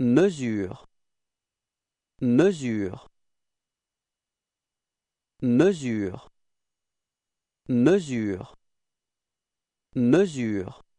Mesure. Mesure. Mesure. Mesure. Mesure.